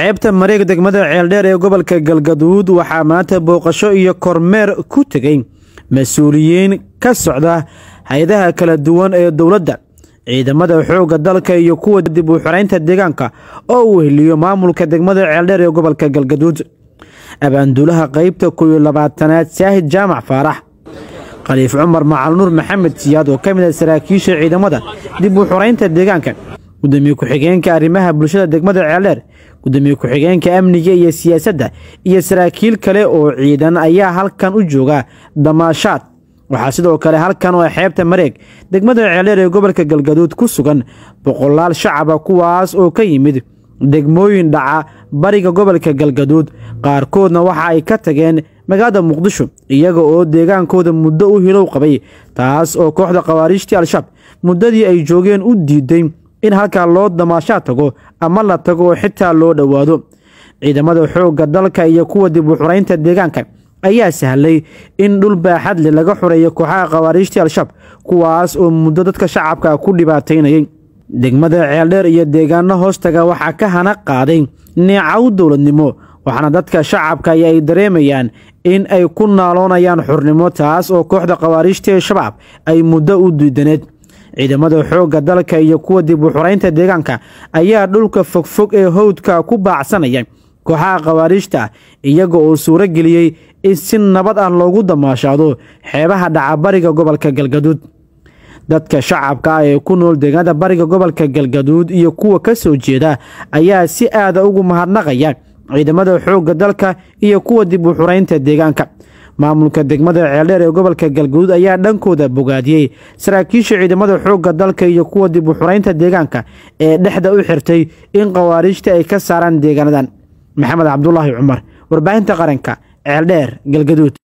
xeebta mareeg degmada ceeldheer ee gobolka galgaduud waxaa maanta booqasho iyo kormeer ku tegey mas-uuliyiin ka socda hay-adaha kala duwan ee dowladda ciidamada xoogga dalka iyo kuwa dib u xoraynta deegaanka oo uu heliyo maamulka degmada ceeldheer ee gobolka galgaduud abaanduulaha qaybta kuyo labaatanaad saahid jaamac faarax khaliif cumar macalunuur maxamed siyaad oo ka mid ah saraakiisha ciidamada dib u xoraynta deegaanka gudoomiye ku-xigeenka arrimaha bulshada degmada ceeldheer gudoomiye ku-xigeenka amniga iyo siyaasadda iyo saraakiil kale oo ciidan ayaa halkan u jooga damaashaad waxaa sidoo kale halkan oo ah xeebta mareeg degmada ceeldheer ee gobolka galgaduud ku sugan boqolaal shacaba kuwaas oo ka yimid degmooyin dhaca bariga gobolka galgaduud qaarkoodna waxa ay ka tageen magaalada muqdisho iyaga oo deegaankooda muddo u hilow qabay taas oo kooxda khawaariijtii al-shabaab muddadii ay joogeen u diiday in halkaa loo damaashaa tago ama la tago oo xitaa loo dhowaado ciidamada xoogga dalka iyo kuwa dib u xuraynta deegaanka ayaa sahlay in dhul baaxad leh laga xureeyo kooxaha khawaariijtii al-shabaab kuwaas oo muddo dadka shacabka ku dhibaataynayay degmada ceeldheer iyo deegaano hoostaga waxaa ka hana qaaday neecaw dowladnimo waxaana dadka shacabka ay dareemayaan in ay ku naaloonayaan xurnimo taas oo kooxda khawaariijta al shabaab ay muddo u diidaneed ciidamada xoogga dalka iyo kuwa dib u xuraynta deegaanka ayaa dhulka fogfog ee howdka ku baacsanaya kooxaha khawaariijta iyaga oo suura geliyey in si nabad ah loogu damaashaado xeebaha dhaca bariga gobolka galgaduud dadka shacabka ah ee ku nool deegaanada bariga gobolka galgaduud iyo kuwa ka soo jeeda ayaa si aada ah ugu mahadnaqaya ciidamada xoogga dalka iyo kuwa dib u xuraynta deegaanka maamulka degmada ceeldheer ee gobolka galguduud ayaa dhankooda bogaadiyey saraakiisha ciidamada xoogga dalka iyo kuwa dib u xuraynta deegaanka ee dhexda u xirtay in khawaariijta ay ka saaraan deegaanadan maxamed cabdulaahi cumar warbaahinta qaranka ceeldheer galgaduud